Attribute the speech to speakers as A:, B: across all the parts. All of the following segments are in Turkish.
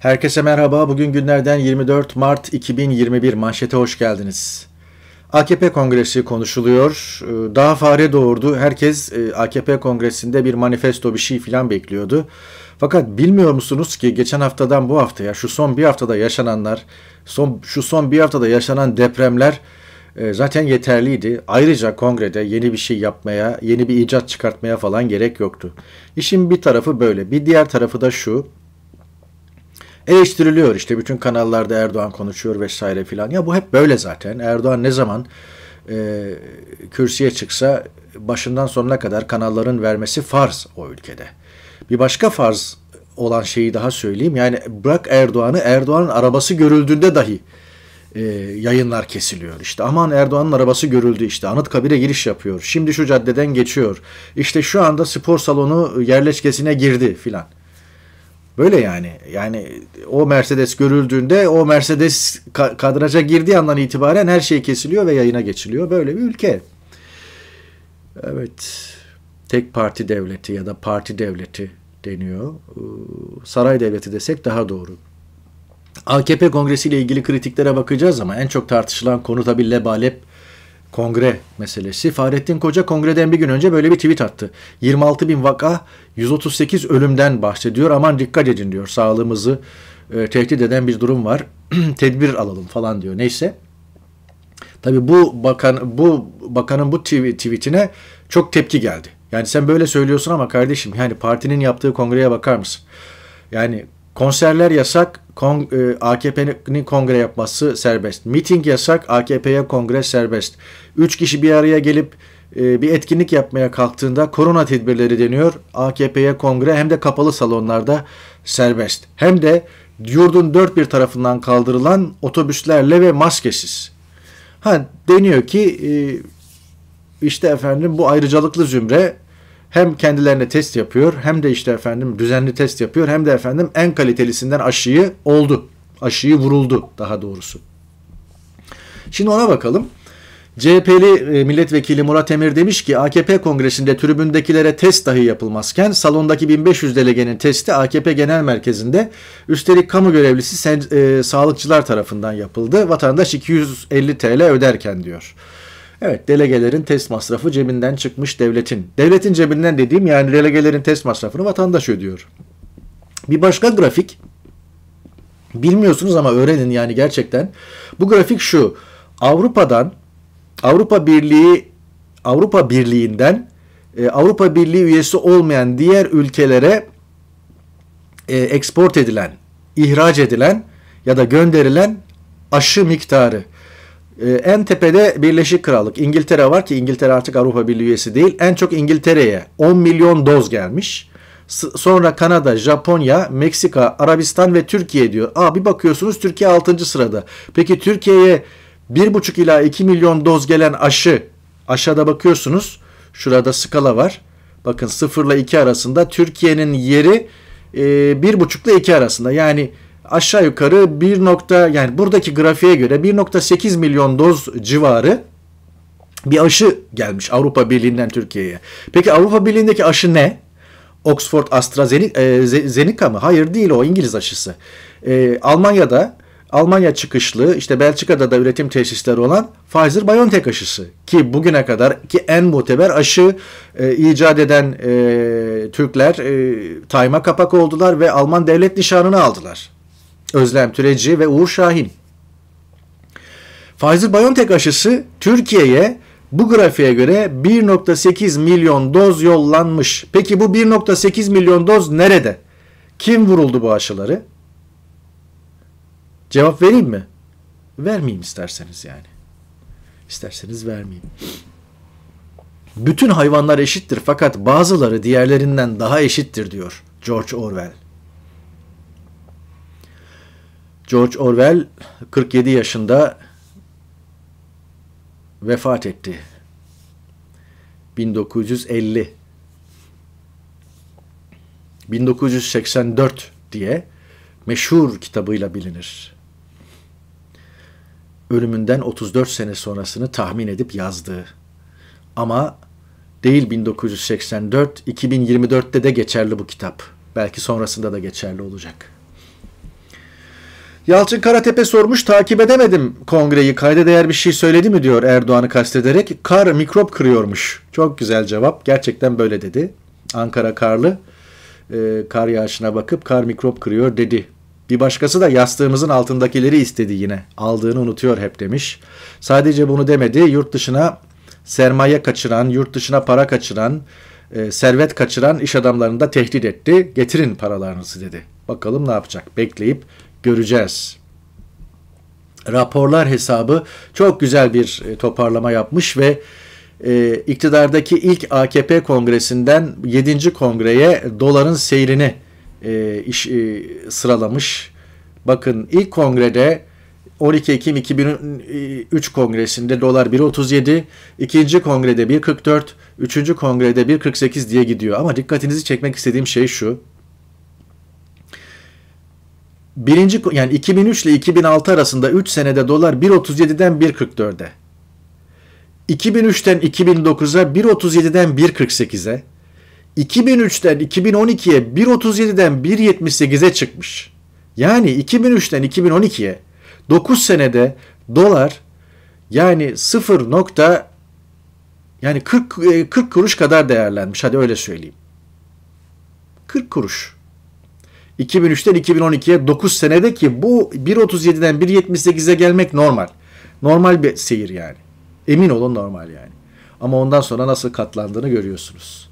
A: Herkese merhaba. Bugün günlerden 24 Mart 2021 manşete hoş geldiniz. AKP kongresi konuşuluyor. Ee, daha fare doğurdu. Herkes e, AKP kongresinde bir manifesto bir şey filan bekliyordu. Fakat bilmiyor musunuz ki geçen haftadan bu haftaya şu son bir haftada yaşananlar, son, şu son bir haftada yaşanan depremler e, zaten yeterliydi. Ayrıca kongrede yeni bir şey yapmaya, yeni bir icat çıkartmaya falan gerek yoktu. İşin bir tarafı böyle. Bir diğer tarafı da şu eleştiriliyor. işte bütün kanallarda Erdoğan konuşuyor vesaire filan. Ya bu hep böyle zaten. Erdoğan ne zaman e, kürsüye çıksa başından sonuna kadar kanalların vermesi farz o ülkede. Bir başka farz olan şeyi daha söyleyeyim. Yani bırak Erdoğan'ı Erdoğan'ın arabası görüldüğünde dahi e, yayınlar kesiliyor. İşte aman Erdoğan'ın arabası görüldü işte Anıtkabir'e giriş yapıyor. Şimdi şu caddeden geçiyor. İşte şu anda spor salonu yerleşkesine girdi filan. Böyle yani. Yani o Mercedes görüldüğünde o Mercedes kadraja girdiği andan itibaren her şey kesiliyor ve yayına geçiliyor. Böyle bir ülke. Evet. Tek parti devleti ya da parti devleti deniyor. Ee, saray devleti desek daha doğru. AKP kongresiyle ilgili kritiklere bakacağız ama en çok tartışılan konu tabi lebalep Kongre meselesi. Fahrettin Koca kongreden bir gün önce böyle bir tweet attı. 26 bin vaka 138 ölümden bahsediyor. Aman dikkat edin diyor. Sağlığımızı e, tehdit eden bir durum var. Tedbir alalım falan diyor. Neyse. Tabii bu bakan bu bakanın bu tweetine çok tepki geldi. Yani sen böyle söylüyorsun ama kardeşim yani partinin yaptığı kongreye bakar mısın? Yani konserler yasak, Kong, e, AKP'nin kongre yapması serbest. Miting yasak, AKP'ye kongre serbest. Üç kişi bir araya gelip e, bir etkinlik yapmaya kalktığında korona tedbirleri deniyor. AKP'ye kongre hem de kapalı salonlarda serbest. Hem de yurdun dört bir tarafından kaldırılan otobüslerle ve maskesiz. Ha deniyor ki e, işte efendim bu ayrıcalıklı zümre hem kendilerine test yapıyor hem de işte efendim düzenli test yapıyor hem de efendim en kalitelisinden aşıyı oldu. Aşıyı vuruldu daha doğrusu. Şimdi ona bakalım. CHP'li e, milletvekili Murat Emir demiş ki AKP kongresinde tribündekilere test dahi yapılmazken salondaki 1500 delegenin testi AKP genel merkezinde üstelik kamu görevlisi e, sağlıkçılar tarafından yapıldı. Vatandaş 250 TL öderken diyor. Evet delegelerin test masrafı cebinden çıkmış devletin. Devletin cebinden dediğim yani delegelerin test masrafını vatandaş ödüyor. Bir başka grafik bilmiyorsunuz ama öğrenin yani gerçekten. Bu grafik şu. Avrupa'dan Avrupa Birliği Avrupa Birliği'nden e, Avrupa Birliği üyesi olmayan diğer ülkelere eksport edilen, ihraç edilen ya da gönderilen aşı miktarı. Ee, en tepede Birleşik Krallık, İngiltere var ki İngiltere artık Avrupa Birliği üyesi değil. En çok İngiltere'ye 10 milyon doz gelmiş. sonra Kanada, Japonya, Meksika, Arabistan ve Türkiye diyor. Aa bir bakıyorsunuz Türkiye 6. sırada. Peki Türkiye'ye 1,5 ila 2 milyon doz gelen aşı aşağıda bakıyorsunuz. Şurada skala var. Bakın 0 ile 2 arasında Türkiye'nin yeri e, 1,5 ile 2 arasında. Yani aşağı yukarı 1. Nokta, yani buradaki grafiğe göre 1.8 milyon doz civarı bir aşı gelmiş Avrupa Birliği'nden Türkiye'ye. Peki Avrupa Birliği'ndeki aşı ne? Oxford AstraZeneca e, mı? Hayır değil o İngiliz aşısı. Ee, Almanya'da Almanya çıkışlı işte Belçika'da da üretim tesisleri olan Pfizer-BioNTech aşısı ki bugüne kadar ki en muteber aşı e, icat eden e, Türkler e, Tayma kapak oldular ve Alman devlet nişanını aldılar. Özlem Türeci ve Uğur Şahin. Pfizer-BioNTech aşısı Türkiye'ye bu grafiğe göre 1.8 milyon doz yollanmış. Peki bu 1.8 milyon doz nerede? Kim vuruldu bu aşıları? Cevap vereyim mi? Vermeyeyim isterseniz yani. İsterseniz vermeyeyim. Bütün hayvanlar eşittir fakat bazıları diğerlerinden daha eşittir diyor George Orwell. George Orwell 47 yaşında vefat etti. 1950 1984 diye meşhur kitabıyla bilinir. Ölümünden 34 sene sonrasını tahmin edip yazdı. Ama değil 1984, 2024'te de geçerli bu kitap. Belki sonrasında da geçerli olacak.'' Yalçın Karatepe sormuş takip edemedim kongreyi kayda değer bir şey söyledi mi diyor Erdoğan'ı kastederek. Kar mikrop kırıyormuş. Çok güzel cevap gerçekten böyle dedi. Ankara karlı e, kar yağışına bakıp kar mikrop kırıyor dedi. Bir başkası da yastığımızın altındakileri istedi yine. Aldığını unutuyor hep demiş. Sadece bunu demedi. Yurt dışına sermaye kaçıran, yurt dışına para kaçıran, e, servet kaçıran iş adamlarını da tehdit etti. Getirin paralarınızı dedi. Bakalım ne yapacak? Bekleyip göreceğiz. Raporlar hesabı çok güzel bir e, toparlama yapmış ve e, iktidardaki ilk AKP kongresinden 7. kongreye doların seyrini e, iş, e, sıralamış. Bakın ilk kongrede 12 Ekim 2003 kongresinde dolar 1.37, ikinci kongrede 1.44, üçüncü kongrede 1.48 diye gidiyor. Ama dikkatinizi çekmek istediğim şey şu birinci yani 2003 ile 2006 arasında 3 senede dolar 1.37'den 1.44'e. 2003'ten 2009'a 1.37'den 1.48'e. 2003'ten 2012'ye 1.37'den 1.78'e çıkmış. Yani 2003'ten 2012'ye 9 senede dolar yani 0. yani 40 40 e, kuruş kadar değerlenmiş. Hadi öyle söyleyeyim. 40 kuruş. 2003'ten 2012'ye 9 senede ki bu 1.37'den 1.78'e gelmek normal. Normal bir seyir yani. Emin olun normal yani. Ama ondan sonra nasıl katlandığını görüyorsunuz.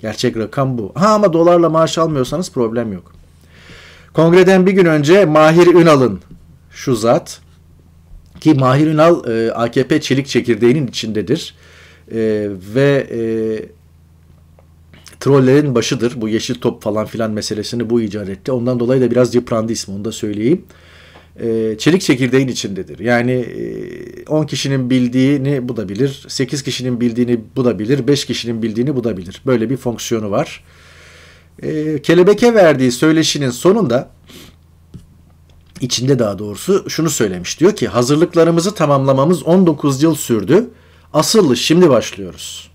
A: Gerçek rakam bu. Ha ama dolarla maaş almıyorsanız problem yok. Kongreden bir gün önce Mahir Ünal'ın şu zat ki Mahir Ünal e, AKP çelik çekirdeğinin içindedir. E, ve e, trollerin başıdır. Bu yeşil top falan filan meselesini bu icat etti. Ondan dolayı da biraz yıprandı ismi onu da söyleyeyim. E, çelik çekirdeğin içindedir. Yani 10 e, kişinin bildiğini bu da bilir. 8 kişinin bildiğini bu da bilir. 5 kişinin bildiğini bu da bilir. Böyle bir fonksiyonu var. E, kelebeke verdiği söyleşinin sonunda içinde daha doğrusu şunu söylemiş. Diyor ki hazırlıklarımızı tamamlamamız 19 yıl sürdü. Asıllı şimdi başlıyoruz.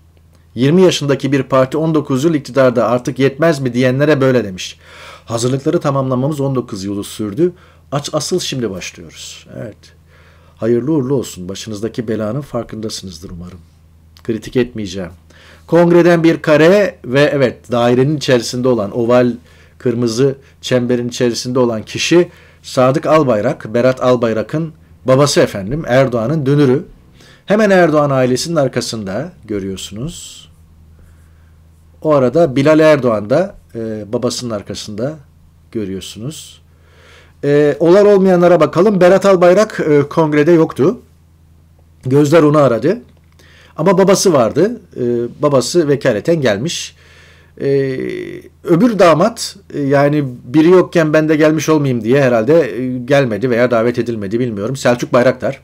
A: 20 yaşındaki bir parti 19 yıl iktidarda artık yetmez mi diyenlere böyle demiş. Hazırlıkları tamamlamamız 19 yılı sürdü. Aç asıl şimdi başlıyoruz. Evet. Hayırlı uğurlu olsun. Başınızdaki belanın farkındasınızdır umarım. Kritik etmeyeceğim. Kongreden bir kare ve evet dairenin içerisinde olan oval kırmızı çemberin içerisinde olan kişi Sadık Albayrak, Berat Albayrak'ın babası efendim Erdoğan'ın dönürü. Hemen Erdoğan ailesinin arkasında görüyorsunuz. O arada Bilal Erdoğan da e, babasının arkasında görüyorsunuz. E, olar olmayanlara bakalım. Berat Albayrak e, kongrede yoktu. Gözler onu aradı. Ama babası vardı. E, babası vekaleten gelmiş. E, öbür damat e, yani biri yokken ben de gelmiş olmayayım diye herhalde e, gelmedi veya davet edilmedi bilmiyorum. Selçuk Bayraktar.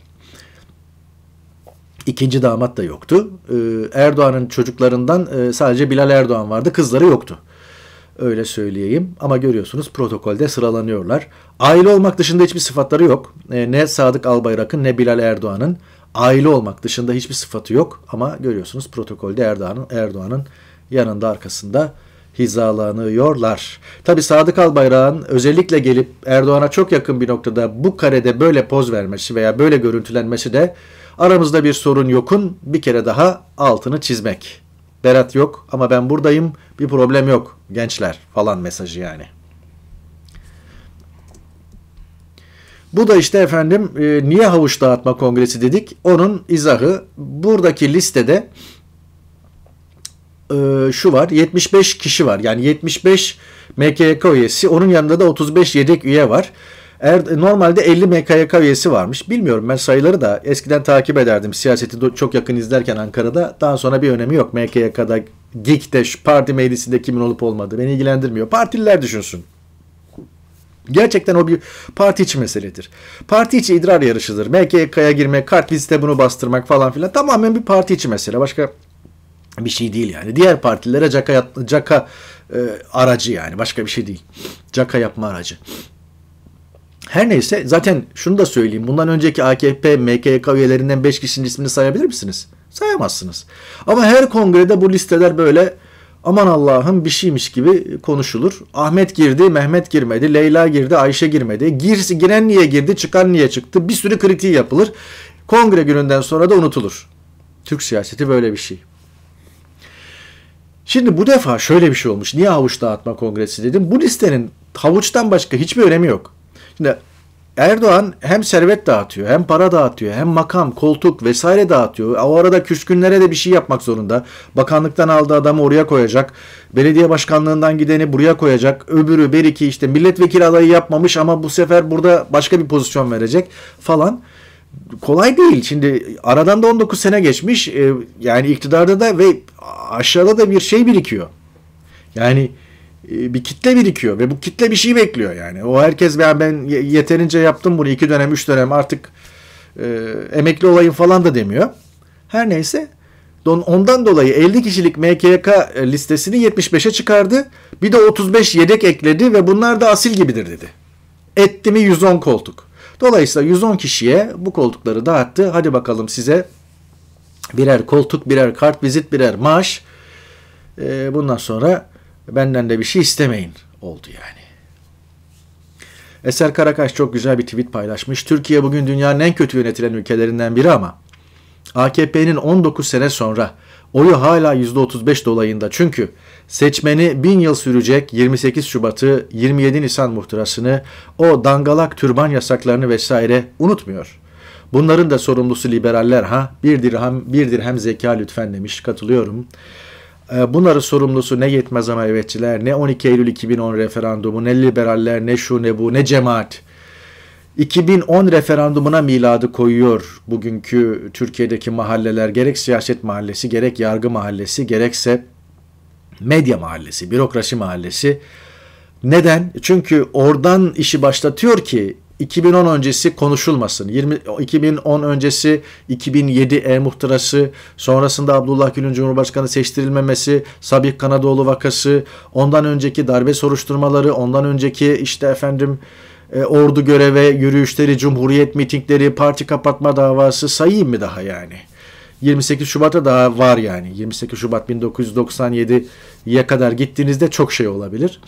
A: İkinci damat da yoktu. Ee, Erdoğan'ın çocuklarından e, sadece Bilal Erdoğan vardı. Kızları yoktu. Öyle söyleyeyim. Ama görüyorsunuz protokolde sıralanıyorlar. Aile olmak dışında hiçbir sıfatları yok. E, ne Sadık Albayrak'ın ne Bilal Erdoğan'ın aile olmak dışında hiçbir sıfatı yok. Ama görüyorsunuz protokolde Erdoğan'ın Erdoğan'ın yanında arkasında hizalanıyorlar. Tabi Sadık Albayrak'ın özellikle gelip Erdoğan'a çok yakın bir noktada bu karede böyle poz vermesi veya böyle görüntülenmesi de Aramızda bir sorun yokun bir kere daha altını çizmek. Berat yok ama ben buradayım bir problem yok gençler falan mesajı yani. Bu da işte efendim e, niye havuç dağıtma kongresi dedik? Onun izahı buradaki listede e, şu var 75 kişi var. Yani 75 MKK üyesi onun yanında da 35 yedek üye var. Er, normalde 50 MKYK üyesi varmış. Bilmiyorum ben sayıları da eskiden takip ederdim. Siyaseti çok yakın izlerken Ankara'da. Daha sonra bir önemi yok. MKYK'da, GİK'te, şu parti meclisinde kimin olup olmadığı beni ilgilendirmiyor. Partililer düşünsün. Gerçekten o bir parti içi meseledir. Parti içi idrar yarışıdır. MKYK'ya girmek, kart liste bunu bastırmak falan filan tamamen bir parti içi mesele. Başka bir şey değil yani. Diğer partilere caka, caka e, aracı yani. Başka bir şey değil. Caka yapma aracı. Her neyse zaten şunu da söyleyeyim. Bundan önceki AKP, MKYK üyelerinden 5 kişinin ismini sayabilir misiniz? Sayamazsınız. Ama her kongrede bu listeler böyle aman Allah'ım bir şeymiş gibi konuşulur. Ahmet girdi, Mehmet girmedi, Leyla girdi, Ayşe girmedi. Gir, giren niye girdi, çıkan niye çıktı? Bir sürü kritiği yapılır. Kongre gününden sonra da unutulur. Türk siyaseti böyle bir şey. Şimdi bu defa şöyle bir şey olmuş. Niye havuç dağıtma kongresi dedim. Bu listenin havuçtan başka hiçbir önemi yok. Şimdi Erdoğan hem servet dağıtıyor, hem para dağıtıyor, hem makam, koltuk vesaire dağıtıyor. O arada küskünlere de bir şey yapmak zorunda. Bakanlıktan aldığı adamı oraya koyacak. Belediye başkanlığından gideni buraya koyacak. Öbürü beriki işte milletvekili adayı yapmamış ama bu sefer burada başka bir pozisyon verecek falan. Kolay değil. Şimdi aradan da 19 sene geçmiş. Ee, yani iktidarda da ve aşağıda da bir şey birikiyor. Yani e, bir kitle birikiyor ve bu kitle bir şey bekliyor yani. O herkes ben ben yeterince yaptım bunu iki dönem üç dönem artık e, emekli olayım falan da demiyor. Her neyse ondan dolayı 50 kişilik MKK e, listesini 75'e çıkardı. Bir de 35 yedek ekledi ve bunlar da asil gibidir dedi. Etti mi 110 koltuk. Dolayısıyla 110 kişiye bu koltukları dağıttı. Hadi bakalım size birer koltuk, birer kart, vizit, birer maaş. E, bundan sonra Benden de bir şey istemeyin oldu yani. Eser Karakaş çok güzel bir tweet paylaşmış. Türkiye bugün dünyanın en kötü yönetilen ülkelerinden biri ama AKP'nin 19 sene sonra oyu hala %35 dolayında. Çünkü seçmeni 1000 yıl sürecek 28 Şubat'ı, 27 Nisan muhtırasını, o dangalak türban yasaklarını vesaire unutmuyor. Bunların da sorumlusu liberaller ha. Bir dirhem, bir dirhem zeka lütfen demiş. Katılıyorum. Ee, Bunları sorumlusu ne yetmez ama evetçiler, ne 12 Eylül 2010 referandumu, ne liberaller, ne şu ne bu, ne cemaat. 2010 referandumuna miladı koyuyor bugünkü Türkiye'deki mahalleler. Gerek siyaset mahallesi, gerek yargı mahallesi, gerekse medya mahallesi, bürokrasi mahallesi. Neden? Çünkü oradan işi başlatıyor ki 2010 öncesi konuşulmasın. 20, 2010 öncesi 2007 E muhtırası, sonrasında Abdullah Gül'ün Cumhurbaşkanı seçtirilmemesi, Sabih Kanadoğlu vakası, ondan önceki darbe soruşturmaları, ondan önceki işte efendim e, ordu göreve yürüyüşleri, cumhuriyet mitingleri, parti kapatma davası sayayım mı daha yani? 28 Şubat'a daha var yani. 28 Şubat 1997'ye kadar gittiğinizde çok şey olabilir.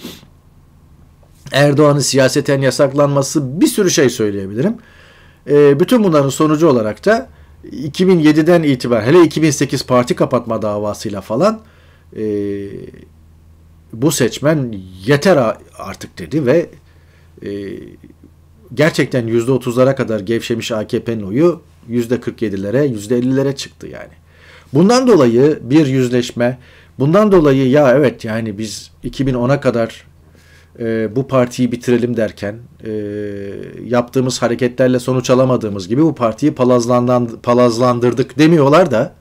A: Erdoğan'ın siyaseten yasaklanması bir sürü şey söyleyebilirim. E, bütün bunların sonucu olarak da 2007'den itibaren hele 2008 parti kapatma davasıyla falan e, bu seçmen yeter artık dedi ve e, gerçekten %30'lara kadar gevşemiş AKP'nin oyu %47'lere %50'lere çıktı yani. Bundan dolayı bir yüzleşme, bundan dolayı ya evet yani biz 2010'a kadar e, bu partiyi bitirelim derken e, yaptığımız hareketlerle sonuç alamadığımız gibi bu partiyi palazlandırdık demiyorlar da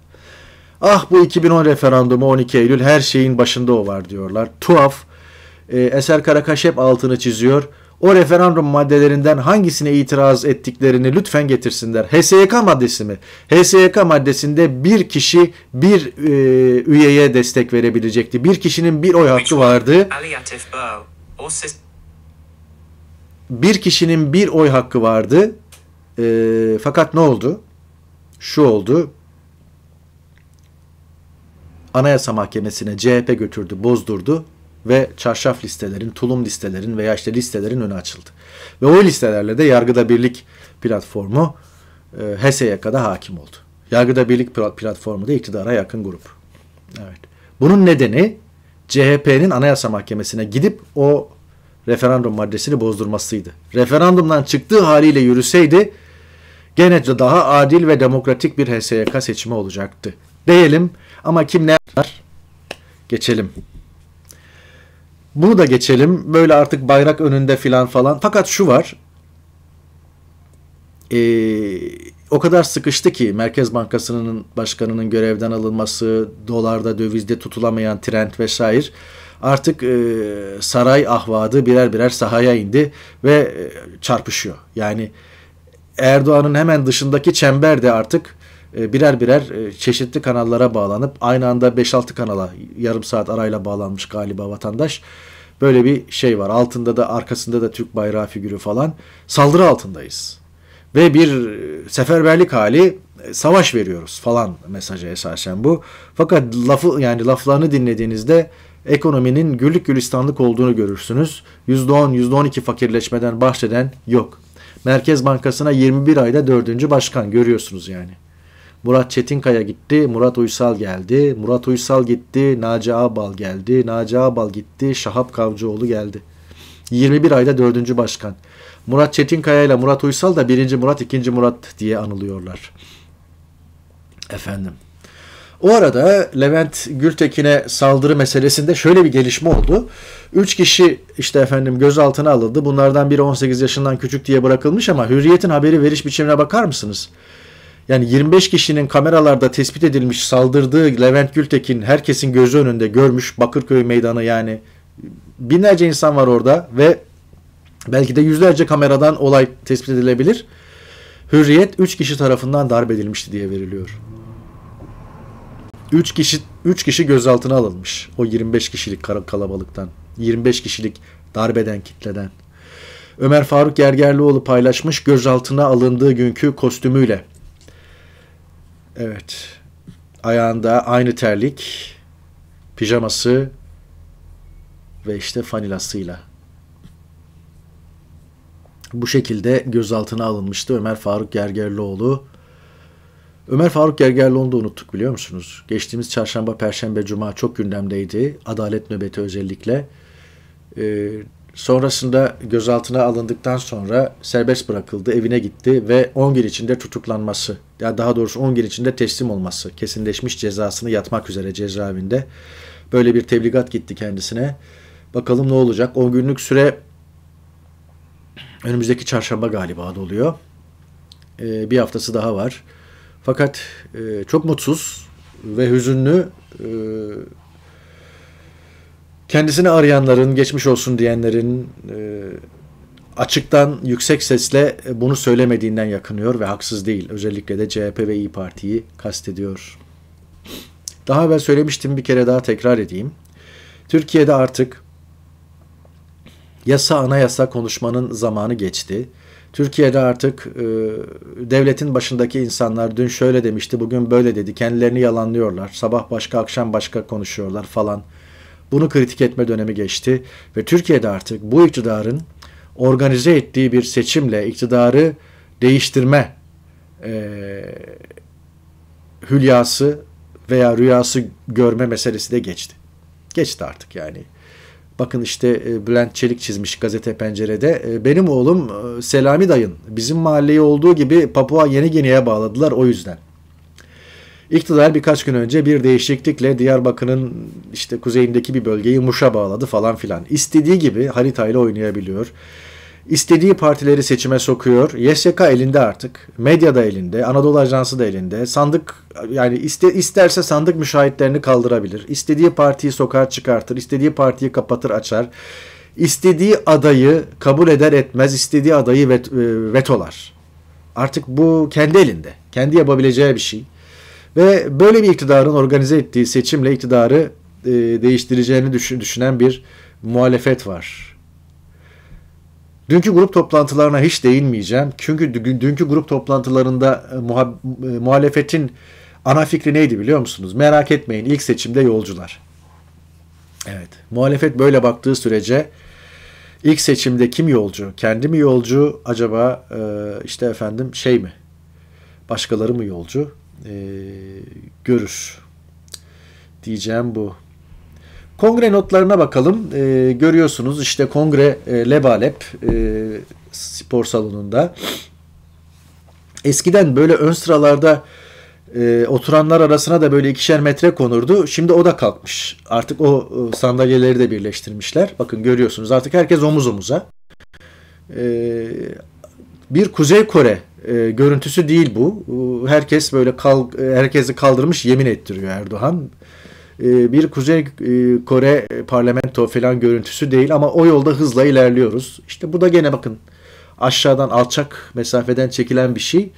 A: ah bu 2010 referandumu 12 Eylül her şeyin başında o var diyorlar. Tuhaf. E, Eser Karakaş hep altını çiziyor. O referandum maddelerinden hangisine itiraz ettiklerini lütfen getirsinler. HSYK maddesi mi? HSYK maddesinde bir kişi bir e, üyeye destek verebilecekti. Bir kişinin bir oy hakkı vardı. O ses bir kişinin bir oy hakkı vardı. E, fakat ne oldu? Şu oldu. Anayasa Mahkemesi'ne CHP götürdü, bozdurdu ve çarşaf listelerin, tulum listelerin veya işte listelerin önü açıldı. Ve o listelerle de Yargıda Birlik platformu e, HESE'ye kadar hakim oldu. Yargıda Birlik platformu da iktidara yakın grup. Evet. Bunun nedeni CHP'nin Anayasa Mahkemesi'ne gidip o referandum maddesini bozdurmasıydı. Referandumdan çıktığı haliyle yürüseydi gene de daha adil ve demokratik bir HSYK seçimi olacaktı. Diyelim ama kim ne yapar? Geçelim. Bunu da geçelim. Böyle artık bayrak önünde filan falan. Fakat şu var. Eee o kadar sıkıştı ki Merkez Bankası'nın başkanının görevden alınması, dolarda dövizde tutulamayan trend vesaire artık e, saray ahvadı birer birer sahaya indi ve e, çarpışıyor. Yani Erdoğan'ın hemen dışındaki çember de artık e, birer birer e, çeşitli kanallara bağlanıp aynı anda 5-6 kanala yarım saat arayla bağlanmış galiba vatandaş. Böyle bir şey var. Altında da arkasında da Türk bayrağı figürü falan. Saldırı altındayız ve bir e, seferberlik hali e, savaş veriyoruz falan mesajı esasen bu. Fakat lafı yani laflarını dinlediğinizde ekonominin güllük gülistanlık olduğunu görürsünüz. %10, %12 fakirleşmeden bahseden yok. Merkez Bankası'na 21 ayda 4. başkan görüyorsunuz yani. Murat Çetinkaya gitti, Murat Uysal geldi, Murat Uysal gitti, Naci Ağbal geldi, Naci Ağbal gitti, Şahap Kavcıoğlu geldi. 21 ayda 4. başkan. Murat Çetinkaya ile Murat Uysal da birinci Murat, ikinci Murat diye anılıyorlar. Efendim. O arada Levent Gültekin'e saldırı meselesinde şöyle bir gelişme oldu. Üç kişi işte efendim gözaltına alındı. Bunlardan biri 18 yaşından küçük diye bırakılmış ama Hürriyet'in haberi veriş biçimine bakar mısınız? Yani 25 kişinin kameralarda tespit edilmiş saldırdığı Levent Gültekin herkesin gözü önünde görmüş Bakırköy meydanı yani binlerce insan var orada ve Belki de yüzlerce kameradan olay tespit edilebilir. Hürriyet 3 kişi tarafından darp edilmişti diye veriliyor. 3 kişi 3 kişi gözaltına alınmış o 25 kişilik kalabalıktan. 25 kişilik darbeden kitleden. Ömer Faruk Gergerlioğlu paylaşmış gözaltına alındığı günkü kostümüyle. Evet. Ayağında aynı terlik, pijaması ve işte fanilasıyla bu şekilde gözaltına alınmıştı Ömer Faruk Gergerlioğlu. Ömer Faruk Gergerlioğlu'nu da unuttuk biliyor musunuz? Geçtiğimiz çarşamba, perşembe, cuma çok gündemdeydi. Adalet nöbeti özellikle. Ee, sonrasında gözaltına alındıktan sonra serbest bırakıldı, evine gitti ve 10 gün içinde tutuklanması, ya daha doğrusu 10 gün içinde teslim olması, kesinleşmiş cezasını yatmak üzere cezaevinde. Böyle bir tebligat gitti kendisine. Bakalım ne olacak? 10 günlük süre Önümüzdeki çarşamba galiba doluyor. E, ee, bir haftası daha var. Fakat e, çok mutsuz ve hüzünlü e, kendisini arayanların, geçmiş olsun diyenlerin e, açıktan yüksek sesle bunu söylemediğinden yakınıyor ve haksız değil. Özellikle de CHP ve İyi Parti'yi kastediyor. Daha evvel söylemiştim bir kere daha tekrar edeyim. Türkiye'de artık Yasa anayasa konuşmanın zamanı geçti. Türkiye'de artık e, devletin başındaki insanlar dün şöyle demişti, bugün böyle dedi. Kendilerini yalanlıyorlar. Sabah başka, akşam başka konuşuyorlar falan. Bunu kritik etme dönemi geçti ve Türkiye'de artık bu iktidarın organize ettiği bir seçimle iktidarı değiştirme e, hülyası veya rüyası görme meselesi de geçti. Geçti artık yani. Bakın işte e, Bülent Çelik çizmiş gazete pencerede. E, benim oğlum e, Selami dayın. Bizim mahalleyi olduğu gibi Papua Yeni Gine'ye bağladılar o yüzden. İktidar birkaç gün önce bir değişiklikle Diyarbakır'ın işte kuzeyindeki bir bölgeyi Muş'a bağladı falan filan. İstediği gibi haritayla oynayabiliyor. İstediği partileri seçime sokuyor. YSK elinde artık. Medya da elinde. Anadolu Ajansı da elinde. Sandık yani iste, isterse sandık müşahitlerini kaldırabilir. İstediği partiyi sokar çıkartır. istediği partiyi kapatır açar. İstediği adayı kabul eder etmez istediği adayı vet, e, vetolar. Artık bu kendi elinde. Kendi yapabileceği bir şey. Ve böyle bir iktidarın organize ettiği seçimle iktidarı e, değiştireceğini düşünen bir muhalefet var. Dünkü grup toplantılarına hiç değinmeyeceğim. Çünkü dünkü grup toplantılarında e, e, muhalefetin ana fikri neydi biliyor musunuz? Merak etmeyin ilk seçimde yolcular. Evet muhalefet böyle baktığı sürece ilk seçimde kim yolcu? Kendi mi yolcu acaba e, işte efendim şey mi? Başkaları mı yolcu? E, görür. Diyeceğim bu. Kongre notlarına bakalım. E, görüyorsunuz işte kongre e, Lebalep e, spor salonunda. Eskiden böyle ön sıralarda e, oturanlar arasına da böyle ikişer metre konurdu. Şimdi o da kalkmış. Artık o e, sandalyeleri de birleştirmişler. Bakın görüyorsunuz artık herkes omuz omuza. E, bir Kuzey Kore e, görüntüsü değil bu. E, herkes böyle kal, e, herkesi kaldırmış yemin ettiriyor Erdoğan. Ee, bir Kuzey e, Kore parlamento falan görüntüsü değil ama o yolda hızla ilerliyoruz. İşte bu da gene bakın aşağıdan alçak mesafeden çekilen bir şey.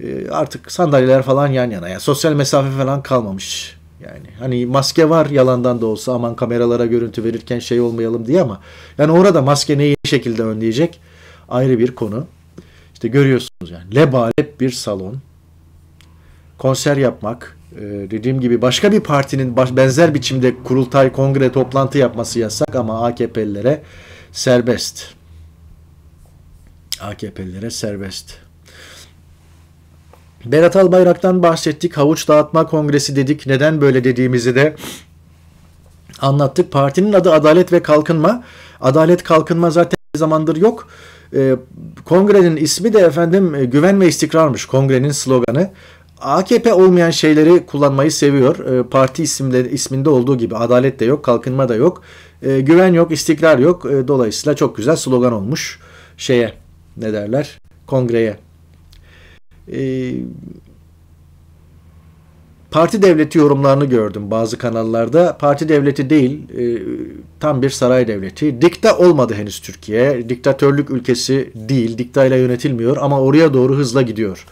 A: Ee, artık sandalyeler falan yan yana. Yani sosyal mesafe falan kalmamış. Yani hani maske var yalandan da olsa aman kameralara görüntü verirken şey olmayalım diye ama yani orada maske neyi şekilde önleyecek ayrı bir konu. İşte görüyorsunuz yani lebalep bir salon. Konser yapmak, ee, dediğim gibi başka bir partinin benzer biçimde kurultay kongre toplantı yapması yasak ama AKP'lilere serbest. AKP'lilere serbest. Berat Albayrak'tan bahsettik. Havuç dağıtma kongresi dedik. Neden böyle dediğimizi de anlattık. Partinin adı Adalet ve Kalkınma. Adalet Kalkınma zaten zamandır yok. Ee, kongrenin ismi de efendim e, Güven ve istikrarmış. Kongrenin sloganı. AKP olmayan şeyleri kullanmayı seviyor. Ee, parti isimleri, isminde olduğu gibi adalet de yok, kalkınma da yok, ee, güven yok, istikrar yok. Ee, dolayısıyla çok güzel slogan olmuş şeye ne derler kongreye. parti devleti yorumlarını gördüm bazı kanallarda. Parti devleti değil, e, tam bir saray devleti. Dikta olmadı henüz Türkiye. Diktatörlük ülkesi değil, diktayla yönetilmiyor ama oraya doğru hızla gidiyor.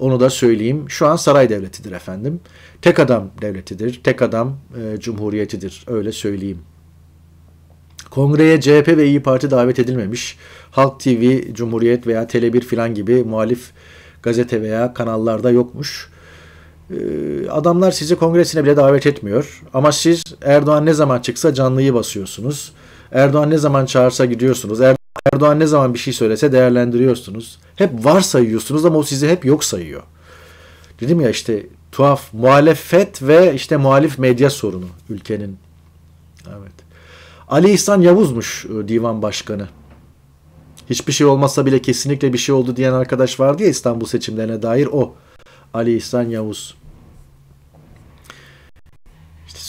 A: Onu da söyleyeyim. Şu an saray devletidir efendim. Tek adam devletidir. Tek adam e, cumhuriyetidir. Öyle söyleyeyim. Kongreye CHP ve İyi Parti davet edilmemiş. Halk TV, Cumhuriyet veya Tele1 filan gibi muhalif gazete veya kanallarda yokmuş. Ee, adamlar sizi kongresine bile davet etmiyor. Ama siz Erdoğan ne zaman çıksa canlıyı basıyorsunuz. Erdoğan ne zaman çağırsa gidiyorsunuz. Erdoğan Erdoğan ne zaman bir şey söylese değerlendiriyorsunuz. Hep var sayıyorsunuz ama o sizi hep yok sayıyor. Dedim ya işte tuhaf muhalefet ve işte muhalif medya sorunu ülkenin. Evet. Ali İhsan Yavuz'muş e, divan başkanı. Hiçbir şey olmasa bile kesinlikle bir şey oldu diyen arkadaş vardı ya İstanbul seçimlerine dair o. Ali İhsan Yavuz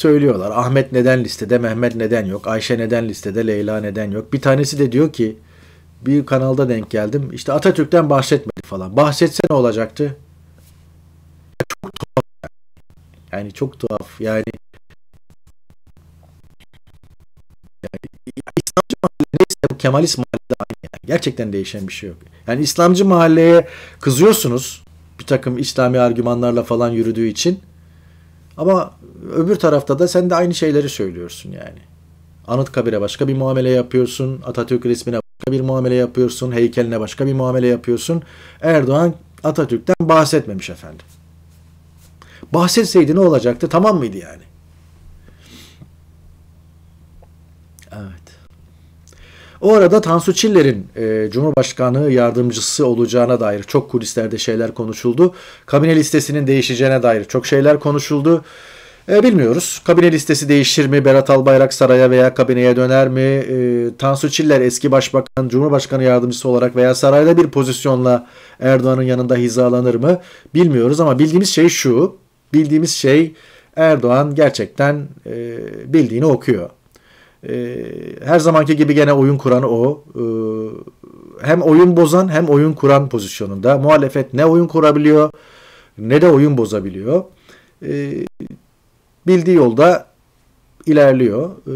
A: söylüyorlar. Ahmet neden listede, Mehmet neden yok, Ayşe neden listede, Leyla neden yok. Bir tanesi de diyor ki bir kanalda denk geldim. İşte Atatürk'ten bahsetmedi falan. Bahsetse ne olacaktı? Çok tuhaf. Yani, çok tuhaf. Yani, yani İslamcı mahalle neyse bu Kemalist mahallede aynı. Yani. Gerçekten değişen bir şey yok. Yani İslamcı mahalleye kızıyorsunuz bir takım İslami argümanlarla falan yürüdüğü için. Ama öbür tarafta da sen de aynı şeyleri söylüyorsun yani. Anıtkabir'e başka bir muamele yapıyorsun, Atatürk resmine başka bir muamele yapıyorsun, heykeline başka bir muamele yapıyorsun. Erdoğan Atatürk'ten bahsetmemiş efendim. Bahsetseydi ne olacaktı? Tamam mıydı yani? Evet. O arada Tansu Çiller'in e, Cumhurbaşkanı yardımcısı olacağına dair çok kulislerde şeyler konuşuldu. Kabine listesinin değişeceğine dair çok şeyler konuşuldu. E, bilmiyoruz. Kabine listesi değişir mi? Berat Albayrak saraya veya kabineye döner mi? E, Tansu Çiller eski başbakan, cumhurbaşkanı yardımcısı olarak veya sarayda bir pozisyonla Erdoğan'ın yanında hizalanır mı? Bilmiyoruz ama bildiğimiz şey şu. Bildiğimiz şey Erdoğan gerçekten e, bildiğini okuyor. E, her zamanki gibi gene oyun kuran o. E, hem oyun bozan hem oyun kuran pozisyonunda. Muhalefet ne oyun kurabiliyor ne de oyun bozabiliyor. E, bildiği yolda ilerliyor. E,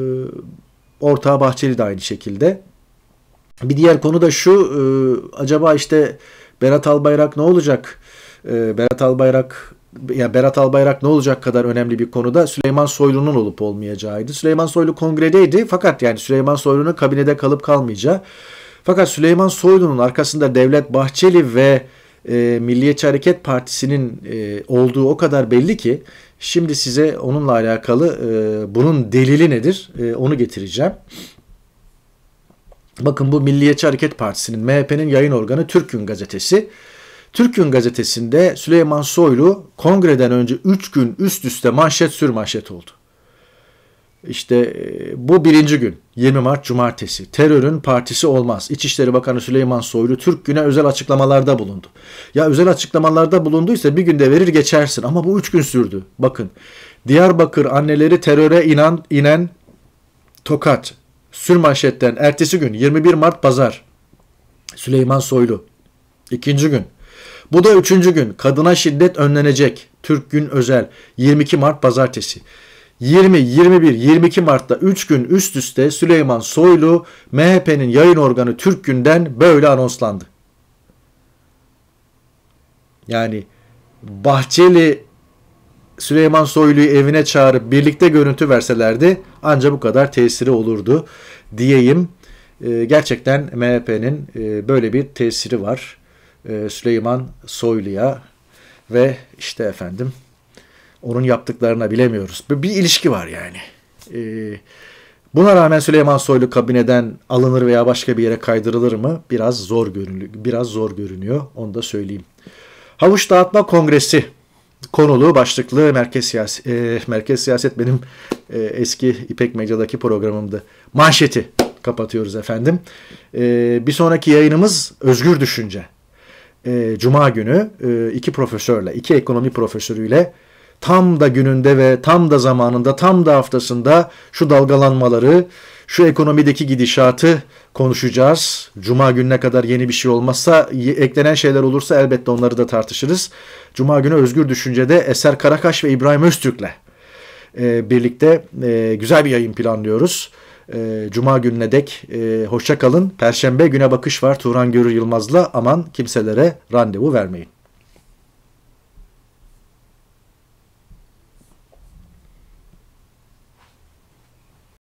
A: Ortağı Bahçeli de aynı şekilde. Bir diğer konu da şu, e, acaba işte Berat Albayrak ne olacak? Ee, Berat Albayrak ya Berat Albayrak ne olacak kadar önemli bir konuda Süleyman Soylu'nun olup olmayacağıydı. Süleyman Soylu kongredeydi fakat yani Süleyman Soylu'nun kabinede kalıp kalmayacağı. Fakat Süleyman Soylu'nun arkasında Devlet Bahçeli ve e, Milliyetçi Hareket Partisi'nin e, olduğu o kadar belli ki şimdi size onunla alakalı e, bunun delili nedir e, onu getireceğim. Bakın bu Milliyetçi Hareket Partisi'nin MHP'nin yayın organı Türk Türk'ün gazetesi. Türk Türk'ün gazetesinde Süleyman Soylu kongreden önce 3 gün üst üste manşet sür manşet oldu. İşte e, bu birinci gün 20 Mart Cumartesi. Terörün partisi olmaz. İçişleri Bakanı Süleyman Soylu Türk Gün'e özel açıklamalarda bulundu. Ya özel açıklamalarda bulunduysa bir günde verir geçersin ama bu üç gün sürdü. Bakın Diyarbakır anneleri teröre inan, inen tokat. Sürmanşetten ertesi gün 21 Mart Pazar. Süleyman Soylu. İkinci gün. Bu da üçüncü gün. Kadına şiddet önlenecek. Türk Gün Özel. 22 Mart Pazartesi. 20, 21, 22 Mart'ta 3 gün üst üste Süleyman Soylu MHP'nin yayın organı Türk Gün'den böyle anonslandı. Yani Bahçeli Süleyman Soylu'yu evine çağırıp birlikte görüntü verselerdi ancak bu kadar tesiri olurdu diyeyim. Ee, gerçekten MHP'nin e, böyle bir tesiri var. E, Süleyman Soylu'ya ve işte efendim onun yaptıklarına bilemiyoruz. Bir, bir ilişki var yani. Ee, buna rağmen Süleyman Soylu kabineden alınır veya başka bir yere kaydırılır mı? Biraz zor görünüyor. Biraz zor görünüyor. Onu da söyleyeyim. Havuç Dağıtma Kongresi konulu başlıklı merkez siyaset, e, merkez siyaset benim e, eski İpek Medya'daki programımdı. Manşeti kapatıyoruz efendim. E, bir sonraki yayınımız Özgür Düşünce. E, Cuma günü e, iki profesörle, iki ekonomi profesörüyle tam da gününde ve tam da zamanında, tam da haftasında şu dalgalanmaları, şu ekonomideki gidişatı konuşacağız. Cuma gününe kadar yeni bir şey olmazsa, eklenen şeyler olursa elbette onları da tartışırız. Cuma günü Özgür Düşünce'de Eser Karakaş ve İbrahim Öztürk'le e, birlikte e, güzel bir yayın planlıyoruz. E, Cuma gününe dek e, hoşça kalın. Perşembe güne bakış var Turan Görür Yılmaz'la. Aman kimselere randevu vermeyin.